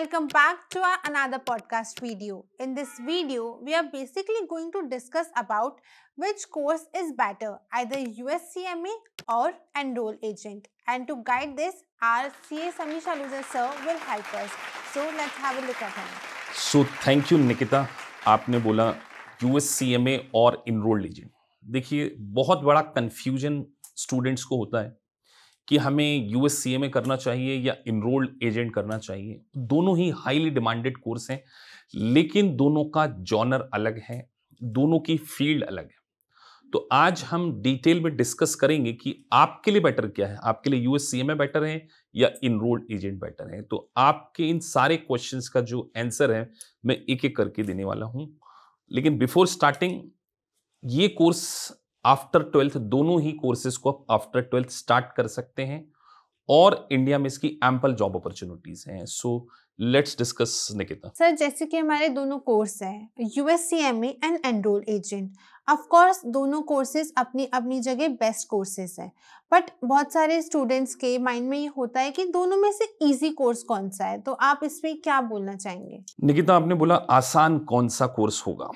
Welcome back to our another podcast video. In this video, we are basically going to discuss about which course is better, either USCMA or Enroll Agent. And to guide this, our CA Sami Shaluja sir will help us. So let's have a look at him. So thank you Nikita. आपने बोला USCMA और Enroll Agent. देखिए बहुत बड़ा confusion students को होता है कि हमें यू एस सी ए में करना चाहिए या इनरोल्ड एजेंट करना चाहिए दोनों ही हाईली डिमांडेड कोर्स हैं लेकिन दोनों का जॉनर अलग है दोनों की फील्ड अलग है तो आज हम डिटेल में डिस्कस करेंगे कि आपके लिए बेटर क्या है आपके लिए यूएससीए में बेटर है या इनरोल्ड एजेंट बेटर है तो आपके इन सारे क्वेश्चंस का जो आंसर है मैं एक एक करके देने वाला हूं लेकिन बिफोर स्टार्टिंग ये कोर्स आफ्टर ट्वेल्थ दोनों ही कोर्सेज को आप आफ्टर ट्वेल्थ स्टार्ट कर सकते हैं और इंडिया में इसकी एम्पल जॉब अपॉर्चुनिटीज हैं so let's discuss Nikita sir जैसे कि हमारे दोनों कोर्स हैं US CMA and enrol agent of course दोनों कोर्सेज अपनी अपनी जगह बेस्ट कोर्सेज है बट बहुत सारे स्टूडेंट्स के माइंड में ये होता है कि दोनों में से इजी कोर्स कौन सा है तो आप इसमें क्या बोलना चाहेंगे निकिता आपने बोला आसान कौन सा कोर्स होगा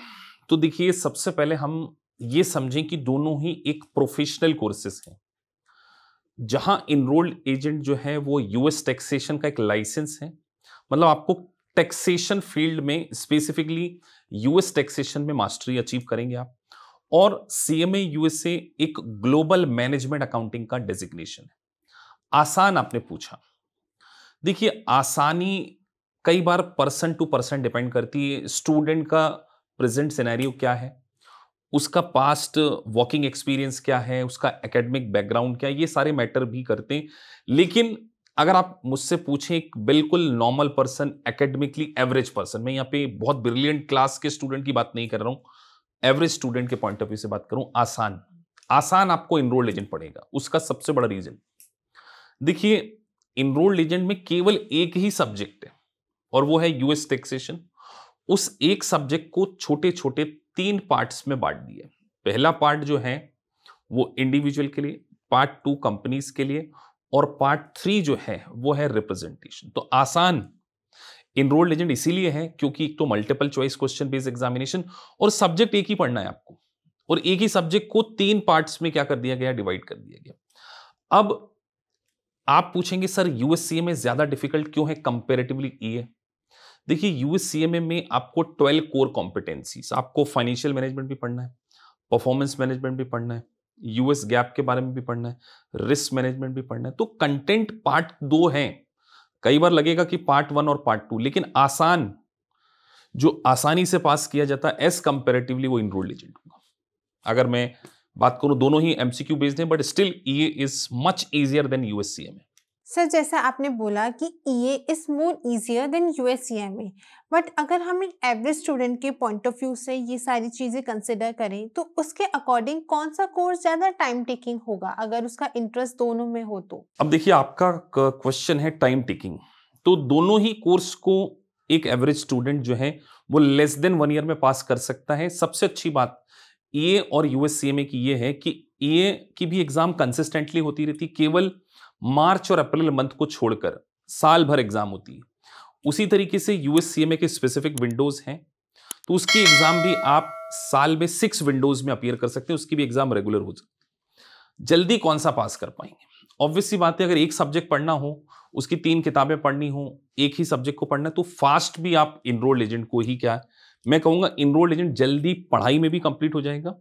तो देखिए सबसे पहले हम ये समझें कि दोनों ही एक प्रोफेशनल कोर्सेज हैं जहां इनरोल्ड एजेंट जो है वो यूएस टैक्सेशन का एक लाइसेंस है मतलब आपको टैक्सेशन फील्ड में स्पेसिफिकली यूएस टैक्सेशन में मास्टरी अचीव करेंगे आप और सी एम ए यूएसए एक ग्लोबल मैनेजमेंट अकाउंटिंग का डेजिग्नेशन है आसान आपने पूछा देखिए आसानी कई बार पर्सन टू पर्सन डिपेंड करती है स्टूडेंट का प्रेजेंट सिनेरियो क्या है उसका पास्ट वॉकिंग एक्सपीरियंस क्या है उसका एकेडमिक बैकग्राउंड क्या है ये सारे मैटर भी करते हैं लेकिन अगर आप मुझसे पूछें एक बिल्कुल normal person academically average person मैं यहाँ पे बहुत ब्रिलियंट क्लास के स्टूडेंट की बात नहीं कर रहा हूँ एवरेज स्टूडेंट के पॉइंट ऑफ व्यू से बात करूँ आसान आसान आपको इनरोल्ड एजेंट पड़ेगा उसका सबसे बड़ा रीजन देखिए इनरोल्ड एजेंट में केवल एक ही सब्जेक्ट है और वो है यूएस टैक्सेशन उस एक सब्जेक्ट को छोटे छोटे तीन पार्ट्स में बांट दिए पहला पार्ट जो है वो इंडिविजुअल के लिए पार्ट टू कंपनीज के लिए और पार्ट थ्री जो है वो है रिप्रेजेंटेशन तो आसान इनरोल्ड एजेंट इसीलिए है क्योंकि एक तो multiple choice question based examination और सब्जेक्ट एक ही पढ़ना है आपको और एक ही सब्जेक्ट को तीन पार्ट्स में क्या कर दिया गया डिवाइड कर दिया गया अब आप पूछेंगे सर यूएससीए में ज्यादा डिफिकल्ट क्यों है कंपेरेटिवली ई e देखिए यूएससीएमए में आपको ट्वेल्व कोर कॉम्पिटेंसीज आपको फाइनेंशियल मैनेजमेंट भी पढ़ना है परफॉर्मेंस मैनेजमेंट भी पढ़ना है यूएस गैप के बारे में भी पढ़ना है रिस्क मैनेजमेंट भी पढ़ना है तो कंटेंट पार्ट दो है कई बार लगेगा कि पार्ट वन और पार्ट टू लेकिन आसान जो आसानी से पास किया जाता है एज कंपेरेटिवली वो इनरोल एजेंट होगा अगर मैं बात करूं दोनों ही एमसीक्यू बेस्ड हैं बट स्टिल ये is much easier than US CMA sir जैसा आपने बोला कि E A is more easier than U S C M A but अगर हम एक एवरेज स्टूडेंट के पॉइंट ऑफ व्यू से ये सारी चीज़ें कंसिडर करें तो उसके अकॉर्डिंग कौन सा कोर्स ज़्यादा टाइम टेकिंग होगा अगर उसका इंटरेस्ट दोनों में हो तो अब देखिए आपका क्वेश्चन है टाइम टेकिंग तो दोनों ही कोर्स को एक एवरेज स्टूडेंट जो है वो लेस देन वन ईयर में पास कर सकता है सबसे अच्छी बात ई e ए और U S C M A की ये है कि ई e ए की भी एग्ज़ाम कंसिस्टेंटली होती रहती केवल मार्च और अप्रैल मंथ को छोड़कर साल भर एग्जाम होती है उसी तरीके से यूएससीएमए के स्पेसिफिक विंडोज हैं तो उसकी एग्जाम भी आप साल में सिक्स विंडोज में अपियर कर सकते हैं उसकी भी एग्जाम रेगुलर हो सकती जल्दी कौन सा पास कर पाएंगे ऑब्वियसली बात है अगर एक सब्जेक्ट पढ़ना हो उसकी तीन किताबें पढ़नी हो एक ही सब्जेक्ट को पढ़ना है तो फास्ट भी आप इनरोल एजेंट को ही क्या है मैं कहूँगा इनरोल एजेंट जल्दी पढ़ाई में भी कंप्लीट हो जाएगा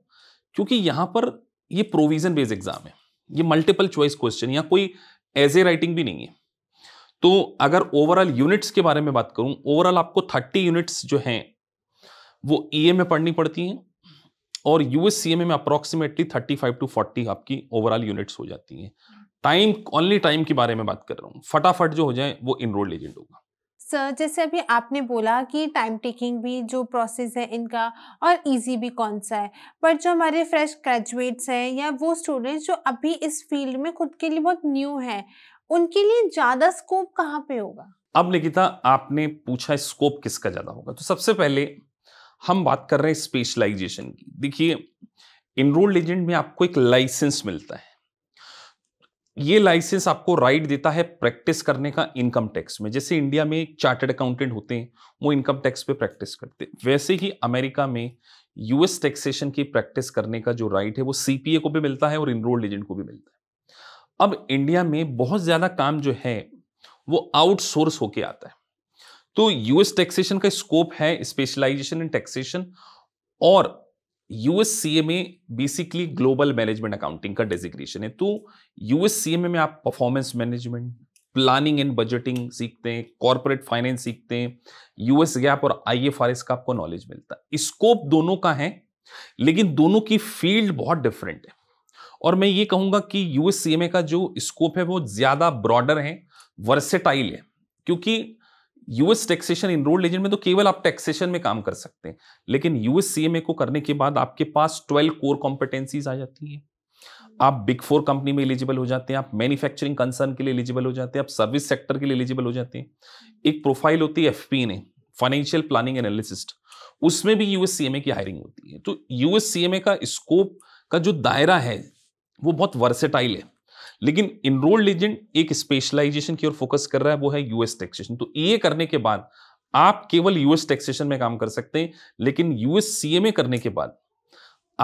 क्योंकि यहाँ पर ये प्रोविजन बेस्ड एग्जाम है ये मल्टीपल चॉइस क्वेश्चन या कोई एज ए राइटिंग भी नहीं है तो अगर ओवरऑल यूनिट्स के बारे में बात करूं ओवरऑल आपको थर्टी यूनिट्स जो हैं वो ई e में पढ़नी पड़ती हैं और यूएस सी में approximately thirty five to forty आपकी ओवरऑल यूनिट्स हो जाती हैं टाइम ओनली टाइम के बारे में बात कर रहा हूँ फटाफट जो हो जाए वो इनरोल्ड एजेंट होगा सर तो जैसे अभी आपने बोला कि टाइम टेकिंग भी जो प्रोसेस है इनका और इजी भी कौन सा है पर जो हमारे फ्रेश ग्रेजुएट्स हैं या वो स्टूडेंट्स जो अभी इस फील्ड में खुद के लिए बहुत न्यू हैं उनके लिए ज़्यादा स्कोप कहाँ पे होगा अब निकिता आपने पूछा स्कोप किसका ज़्यादा होगा तो सबसे पहले हम बात कर रहे हैं स्पेशलाइजेशन की देखिए इनरोल्ड एजेंट में आपको एक लाइसेंस मिलता है ये लाइसेंस आपको राइट देता है प्रैक्टिस करने का इनकम टैक्स में जैसे इंडिया में चार्टर्ड अकाउंटेंट होते हैं वो इनकम टैक्स पे प्रैक्टिस करते हैं वैसे ही अमेरिका में यूएस टैक्सेशन की प्रैक्टिस करने का जो राइट है वो सीपीए को भी मिलता है और इनरोल्ड एजेंट को भी मिलता है अब इंडिया में बहुत ज़्यादा काम जो है वो आउटसोर्स होके आता है तो यूएस टैक्सेशन का स्कोप है स्पेशलाइजेशन इन टैक्सेशन और यूएससीए में बेसिकली ग्लोबल मैनेजमेंट अकाउंटिंग का डेजिग्रेशन है तो यूएससीए में आप performance management planning and budgeting सीखते हैं कॉरपोरेट फाइनेंस सीखते हैं यूएस गैप और आईएफआरएस का आपको नॉलेज मिलता है स्कोप दोनों का है लेकिन दोनों की फील्ड बहुत डिफरेंट है और मैं ये कहूंगा कि यूएससीएमए का जो स्कोप है वो ज्यादा ब्रॉडर है वर्सेटाइल है क्योंकि यूएस टैक्सेशन इनरोल्ड एजेंट में तो केवल आप टैक्सेशन में काम कर सकते हैं लेकिन यूएस सीएमए को करने के बाद आपके पास ट्वेल्व कोर कॉम्पिटेंसीज आ जाती हैं आप बिग फोर कंपनी में एलिजिबल हो जाते हैं आप मैन्युफैक्चरिंग कंसर्न के लिए एलिजिबल हो जाते हैं आप सर्विस सेक्टर के लिए एलिजिबल हो जाते हैं एक प्रोफाइल होती है एफ ने फाइनेंशियल प्लानिंग एनालिसिस्ट उसमें भी यूएस की हायरिंग होती है तो यूएस का स्कोप का जो दायरा है वो बहुत वर्सेटाइल है लेकिन इनरोल्ड एजेंट एक स्पेशलाइजेशन की ओर फोकस कर रहा है वो है यूएस टैक्सेशन तो ये करने के बाद आप केवल यूएस टैक्सेशन में काम कर सकते हैं लेकिन यूएस सीएमए करने के बाद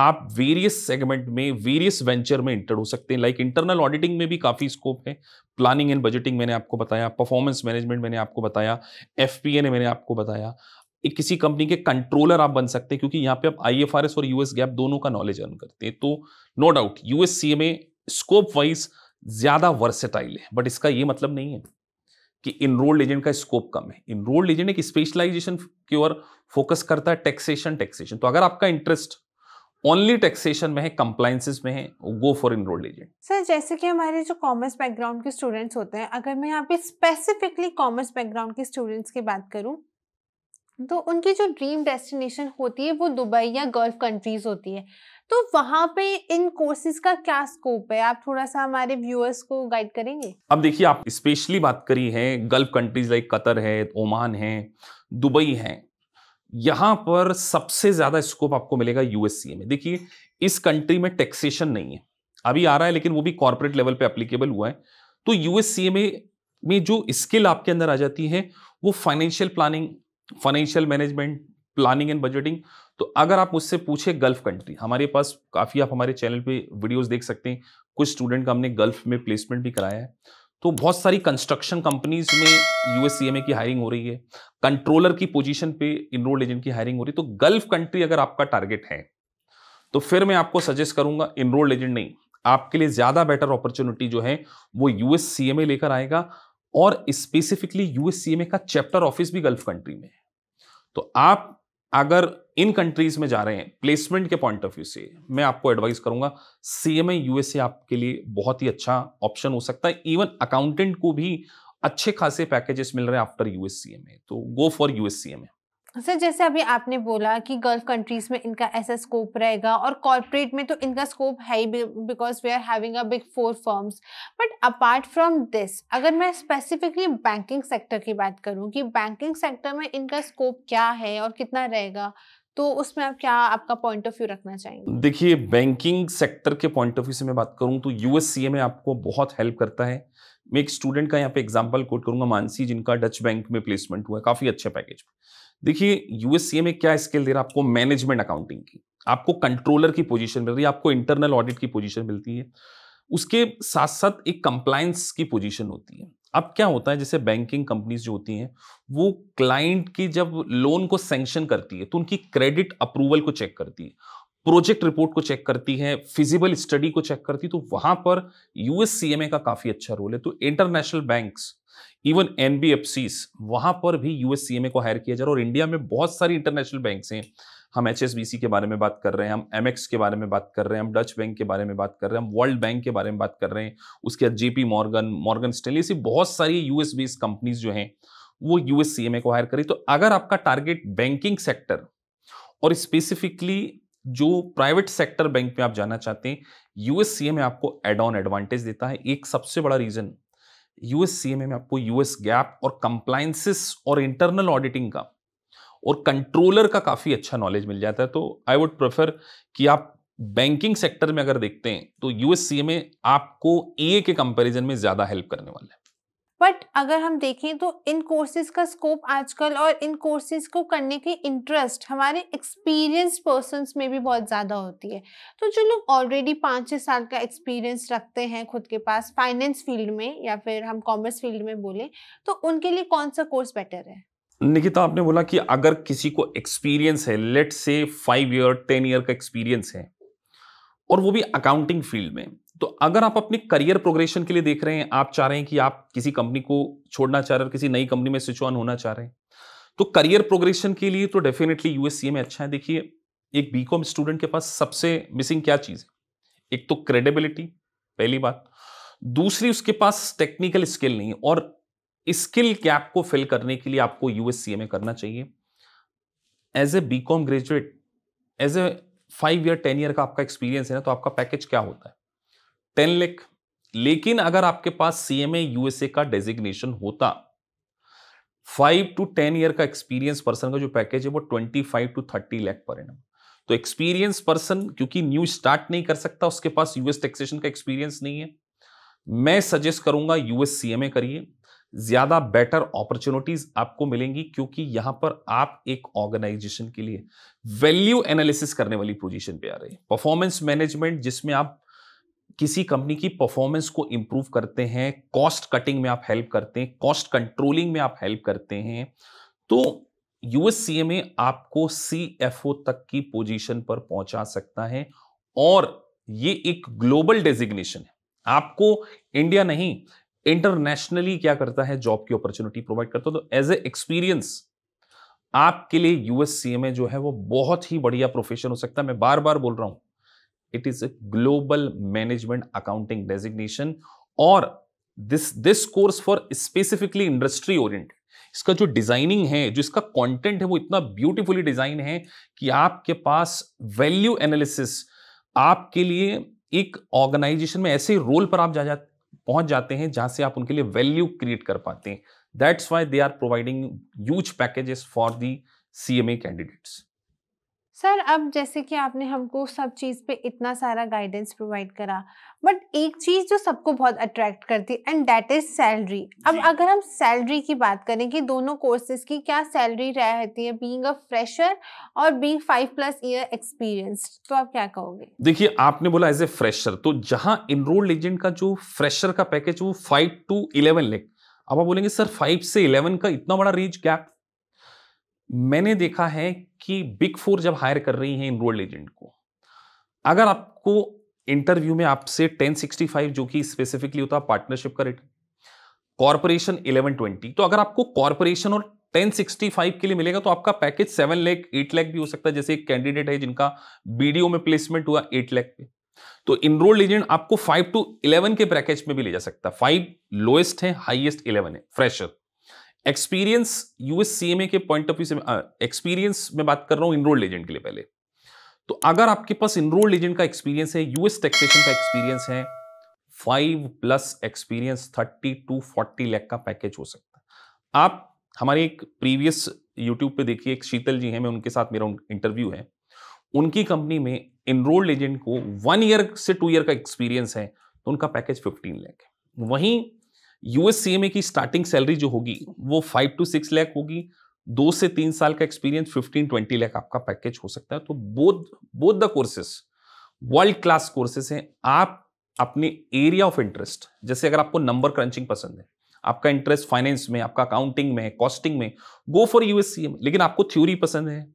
आप वेरियस सेगमेंट में वेरियस वेंचर में इंटर हो सकते हैं लाइक इंटरनल ऑडिटिंग में भी काफ़ी स्कोप है प्लानिंग एंड बजटिंग मैंने आपको बताया परफॉर्मेंस मैनेजमेंट मैंने आपको बताया एफ ने मैंने आपको बताया एक किसी कंपनी के कंट्रोलर आप बन सकते हैं क्योंकि यहां पे आप आई और यूएस गैप दोनों का नॉलेज अर्न करते हैं तो no doubt US C scope wise ज़्यादा वर्सेटाइल है बट इसका ये मतलब नहीं है कि इनरोल्ड एजेंट का स्कोप कम है इनरोल्ड एजेंट एक स्पेशलाइजेशन की ओर फोकस करता है टैक्सेशन टैक्सेशन तो अगर आपका इंटरेस्ट ओनली टैक्सेशन में है कंप्लाइंसेस में है go for enrolled agent sir जैसे कि हमारे जो कॉमर्स बैकग्राउंड के स्टूडेंट्स होते हैं अगर मैं यहाँ पे स्पेसिफिकली कॉमर्स बैकग्राउंड के स्टूडेंट्स की बात करूँ तो उनकी जो ड्रीम डेस्टिनेशन होती है वो दुबई या गल्फ कंट्रीज होती है तो वहाँ पे इन कोर्सेज का क्या स्कोप है आप थोड़ा सा हमारे व्यूअर्स को गाइड करेंगे अब देखिए आप स्पेशली बात करी है गल्फ कंट्रीज लाइक कतर है ओमान है दुबई है यहाँ पर सबसे ज़्यादा स्कोप आपको मिलेगा यूएससीए में देखिए इस कंट्री में टैक्सेशन नहीं है अभी आ रहा है लेकिन वो भी कॉर्पोरेट लेवल पे अप्लीकेबल हुआ है तो यूएससीए में में जो स्किल आपके अंदर आ जाती है वो financial planning financial management planning and budgeting तो अगर आप मुझसे पूछे गल्फ कंट्री हमारे पास काफ़ी आप हमारे चैनल पे वीडियोस देख सकते हैं कुछ स्टूडेंट का हमने गल्फ में प्लेसमेंट भी कराया है तो बहुत सारी कंस्ट्रक्शन कंपनीज में यूएससीएमए की हायरिंग हो रही है कंट्रोलर की पोजीशन पे इनरोल्ड एजेंट की हायरिंग हो रही है तो गल्फ कंट्री अगर आपका टारगेट है तो फिर मैं आपको सजेस्ट करूंगा इनरोल्ड एजेंट नहीं आपके लिए ज़्यादा बेटर अपॉर्चुनिटी जो है वो यूएससीएमए लेकर आएगा और स्पेसिफिकली यूएससीएमए का चैप्टर ऑफिस भी गल्फ कंट्री में है तो आप अगर इन कंट्रीज में जा रहे हैं प्लेसमेंट के पॉइंट ऑफ व्यू से मैं आपको एडवाइस करूंगा सी एम यूएसए आपके लिए बहुत ही अच्छा ऑप्शन हो सकता है इवन अकाउंटेंट को भी अच्छे खासे पैकेजेस मिल रहे हैं आफ्टर यूएससीएमए तो गो फॉर यूएससीएमए सर जैसे अभी आपने बोला कि गल्फ कंट्रीज में इनका ऐसा स्कोप रहेगा और कॉरपोरेट में तो इनका स्कोप है ही because we are having a big four firms but apart from this अगर मैं स्पेसिफिकली बैंकिंग सेक्टर की बात करूं कि बैंकिंग सेक्टर में इनका स्कोप क्या है और कितना रहेगा तो उसमें आप क्या आपका पॉइंट ऑफ व्यू रखना चाहेंगे देखिए बैंकिंग सेक्टर के पॉइंट ऑफ व्यू से मैं बात करूँ तो यूएससीए में आपको बहुत हेल्प करता है मैं एक स्टूडेंट का यहाँ पे एग्जाम्पल कोट करूंगा मानसी जिनका डच बैंक में प्लेसमेंट हुआ है काफ़ी अच्छे पैकेज देखिए यूएससीए में क्या स्किल दे रहा है आपको मैनेजमेंट अकाउंटिंग की आपको कंट्रोलर की पोजीशन मिल रही है आपको इंटरनल ऑडिट की पोजीशन मिलती है उसके साथ साथ एक कंप्लायंस की पोजीशन होती है अब क्या होता है जैसे बैंकिंग कंपनीज जो होती हैं वो क्लाइंट की जब लोन को सेंक्शन करती है तो उनकी क्रेडिट अप्रूवल को चेक करती है प्रोजेक्ट रिपोर्ट को चेक करती है फिजिबल स्टडी को चेक करती है तो वहां पर यूएससीएमए का काफी अच्छा रोल है तो इंटरनेशनल बैंक्स इवन एन वहां पर भी यूएससीएमए को हायर किया जा रहा है और इंडिया में बहुत सारी इंटरनेशनल बैंक हैं हम एच के बारे में बात कर रहे हैं हम एम के बारे में बात कर रहे हैं हम डच बैंक के बारे में बात कर रहे हैं हम वर्ल्ड बैंक के बारे में बात कर रहे हैं उसके बाद जेपी मॉर्गन मॉर्गन स्टेनली ऐसी बहुत सारी यूएस बेस्ड कंपनीज जो हैं वो यूएससीएमए को हायर करी तो अगर आपका टारगेट बैंकिंग सेक्टर और स्पेसिफिकली जो प्राइवेट सेक्टर बैंक में आप जाना चाहते हैं यूएससीए में आपको एड ऑन एडवांटेज देता है एक सबसे बड़ा रीजन यूएससीएमए में आपको यूएस गैप और कंप्लाइंसिस और इंटरनल ऑडिटिंग का और कंट्रोलर का काफ़ी अच्छा नॉलेज मिल जाता है तो आई वुड प्रेफर कि आप बैंकिंग सेक्टर में अगर देखते हैं तो यूएससीएमए आपको ए के कंपैरिजन में ज़्यादा हेल्प करने वाला है बट अगर हम देखें तो इन कोर्सेज का स्कोप आजकल और इन कोर्सेज को करने की इंटरेस्ट हमारे एक्सपीरियंस पर्सन में भी बहुत ज़्यादा होती है तो जो लोग ऑलरेडी पाँच छः साल का एक्सपीरियंस रखते हैं खुद के पास फाइनेंस फील्ड में या फिर हम कॉमर्स फील्ड में बोले तो उनके लिए कौन सा कोर्स बेटर है निकिता आपने बोला कि अगर किसी को एक्सपीरियंस है let's say five year ten year का एक्सपीरियंस है और वो भी अकाउंटिंग फील्ड में तो अगर आप अपने करियर प्रोग्रेशन के लिए देख रहे हैं आप चाह रहे हैं कि आप किसी कंपनी को छोड़ना चाह रहे हैं किसी नई कंपनी में स्विच ऑन होना चाह रहे हैं तो करियर प्रोग्रेशन के लिए तो डेफिनेटली यूएससीए में अच्छा है देखिए एक बीकॉम स्टूडेंट के पास सबसे मिसिंग क्या चीज़ है एक तो क्रेडिबिलिटी पहली बात दूसरी उसके पास टेक्निकल स्किल नहीं है और स्किल गैप को फिल करने के लिए आपको यूएससीए में करना चाहिए as a B com graduate as a five year ten year का आपका एक्सपीरियंस है ना तो आपका पैकेज क्या होता है टेन लेख लेकिन अगर आपके पास सीएमए यूएसए का डेजिग्नेशन होता फाइव टू टेन ईयर का एक्सपीरियंस पर्सन का जो पैकेज है वो twenty five to thirty lakh पर एन तो एक्सपीरियंस पर्सन क्योंकि न्यू स्टार्ट नहीं कर सकता उसके पास यूएस टैक्सेशन का एक्सपीरियंस नहीं है मैं सजेस्ट करूंगा यूएस सीएमए करिए ज्यादा बेटर अपॉर्चुनिटीज आपको मिलेंगी क्योंकि यहां पर आप एक ऑर्गेनाइजेशन के लिए वैल्यू एनालिसिस करने वाली पोजीशन पे आ रहे हैं परफॉर्मेंस मैनेजमेंट जिसमें आप किसी कंपनी की परफॉर्मेंस को इम्प्रूव करते हैं कॉस्ट कटिंग में आप हेल्प करते हैं कॉस्ट कंट्रोलिंग में आप हेल्प करते हैं तो यूएससीए में आपको सी तक की पोजीशन पर पहुंचा सकता है और ये एक ग्लोबल डेजिग्नेशन है आपको इंडिया नहीं इंटरनेशनली क्या करता है जॉब की अपॉर्चुनिटी प्रोवाइड करता है तो एज ए एक्सपीरियंस आपके लिए यूएससीए में जो है वो बहुत ही बढ़िया प्रोफेशन हो सकता है मैं बार बार बोल रहा हूं it is a global management accounting designation और this this course for specifically industry oriented इसका जो डिजाइनिंग है जो इसका कंटेंट है वो इतना ब्यूटीफुली डिजाइन है कि आपके पास वैल्यू एनालिसिस आपके लिए एक ऑर्गेनाइजेशन में ऐसे रोल पर आप जा जा पहुंच जाते हैं जहां से आप उनके लिए वैल्यू क्रिएट कर पाते हैं that's why they are providing huge packages for the C M A candidates sir अब जैसे कि आपने हमको सब चीज़ पे इतना सारा गाइडेंस प्रोवाइड करा बट एक चीज़ जो सबको बहुत अट्रैक्ट करती है एंड दैट इज़ सैलरी अब अगर हम सैलरी की बात करें कि दोनों कोर्सेज की क्या सैलरी रहती है बीइंग अ फ्रेशर और being five plus year experience तो आप क्या कहोगे देखिए आपने बोला एज ए फ्रेशर तो जहाँ इनरोल्ड एजेंट का जो फ्रेशर का पैकेज वो फाइव टू इलेवन लेख अब आप बोलेंगे सर फाइव से इलेवन का इतना बड़ा रेंज गैप मैंने देखा है कि बिग फोर जब हायर कर रही हैं इनरोल्ड एजेंट को अगर आपको इंटरव्यू में आपसे 1065 जो कि स्पेसिफिकली होता है पार्टनरशिप का रेट कॉरपोरेशन 1120 तो अगर आपको कॉरपोरेशन और 1065 के लिए मिलेगा तो आपका package seven lakh eight lakh भी हो सकता है जैसे एक कैंडिडेट है जिनका बीडीओ में प्लेसमेंट हुआ एट लैख पे तो इनरोल्ड एजेंट आपको फाइव टू इलेवन के पैकेज में भी ले जा सकता है फाइव लोएस्ट है हाइएस्ट इलेवन है फ्रेशर एक्सपीरियंस यूएस सीएमए के पॉइंट ऑफ व्यू से एक्सपीरियंस मैं बात कर रहा हूं इनरोल्ड एजेंट के लिए पहले तो अगर आपके पास इनरोल्ड एजेंट का एक्सपीरियंस है यूएस टैक्सेशन का एक्सपीरियंस है five plus experience thirty to forty lakh का पैकेज हो सकता है आप हमारे एक प्रीवियस यूट्यूब पे देखिए एक शीतल जी हैं मैं उनके साथ मेरा इंटरव्यू है उनकी कंपनी में इनरोल्ड एजेंट को वन ईयर से टू ईयर का एक्सपीरियंस है तो उनका पैकेज फिफ्टीन लैख है वहीं यूएससीएमए की स्टार्टिंग सैलरी जो होगी वो फाइव टू सिक्स लैख होगी दो से तीन साल का एक्सपीरियंस फिफ्टीन ट्वेंटी लैख आपका पैकेज हो सकता है तो both both the courses world class courses हैं आप अपने एरिया ऑफ इंटरेस्ट जैसे अगर आपको नंबर क्रंचिंग पसंद है आपका इंटरेस्ट फाइनेंस में आपका अकाउंटिंग में कॉस्टिंग में गो फॉर यूएससीएम लेकिन आपको थ्योरी पसंद है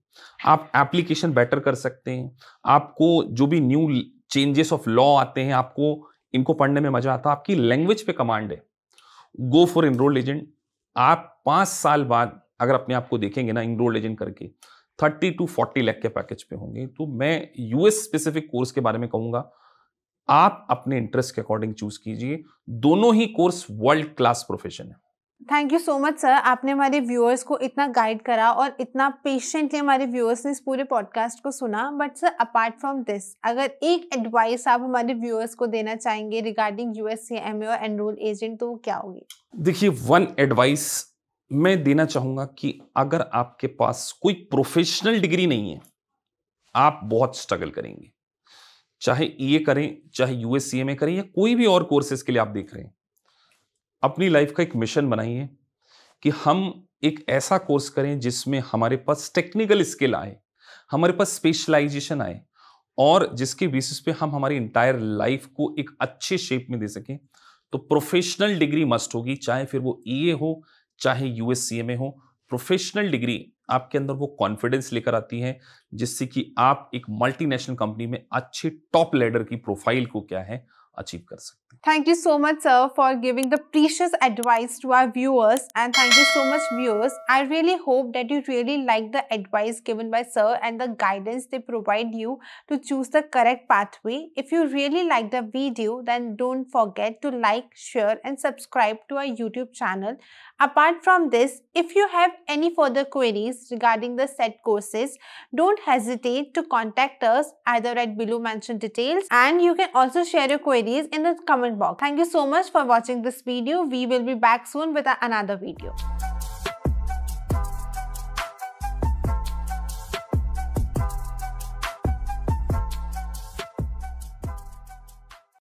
आप एप्लीकेशन बेटर कर सकते हैं आपको जो भी न्यू चेंजेस ऑफ लॉ आते हैं आपको इनको पढ़ने में मजा आता है आपकी लैंग्वेज पे कमांड है गो फॉर इनरोल्ड एजेंट आप पांच साल बाद अगर अपने आप को देखेंगे ना इनरोल्ड एजेंट करके थर्टी टू फोर्टी लैख के पैकेज पे होंगे तो मैं यूएस स्पेसिफिक कोर्स के बारे में कहूंगा आप अपने इंटरेस्ट के अकॉर्डिंग चूज कीजिए दोनों ही कोर्स वर्ल्ड क्लास प्रोफेशन है thank you so much sir आपने हमारे व्यूअर्स को इतना गाइड करा और इतना पेशेंटली हमारे व्यूअर्स ने इस पूरे पॉडकास्ट को सुना but sir apart from this अगर एक एडवाइस आप हमारे व्यूअर्स को देना चाहेंगे रिगार्डिंग यूएस सी एम और एनरोल एजेंट तो वो क्या होगी देखिए वन एडवाइस मैं देना चाहूंगा कि अगर आपके पास कोई प्रोफेशनल डिग्री नहीं है आप बहुत स्ट्रगल करेंगे चाहे ई e करें चाहे यूएस करें या कोई भी और कोर्सेज के लिए आप देख रहे हैं अपनी लाइफ का एक मिशन बनाइए कि हम एक ऐसा कोर्स करें जिसमें हमारे पास टेक्निकल स्किल आए हमारे पास स्पेशलाइजेशन आए और जिसके बेसिस पे हम हमारी इंटायर लाइफ को एक अच्छे शेप में दे सकें तो प्रोफेशनल डिग्री मस्ट होगी चाहे फिर वो ई e हो चाहे यू एस हो प्रोफेशनल डिग्री आपके अंदर वो कॉन्फिडेंस लेकर आती है जिससे कि आप एक मल्टीनेशनल कंपनी में अच्छे टॉप लेडर की प्रोफाइल को क्या है अचीव कर सकते Thank you so much, sir, for giving the precious advice to our viewers. And thank you so much, viewers. I really hope that you really like the advice given by sir and the guidance they provide you to choose the correct pathway. If you really like the video, then don't forget to like, share and subscribe to our YouTube channel. Apart from this, if you have any further queries regarding the set courses, don't hesitate to contact us either at below mentioned details and you can also share your queries in the comment comment box. Thank you so much for watching this video. We will be back soon with another video.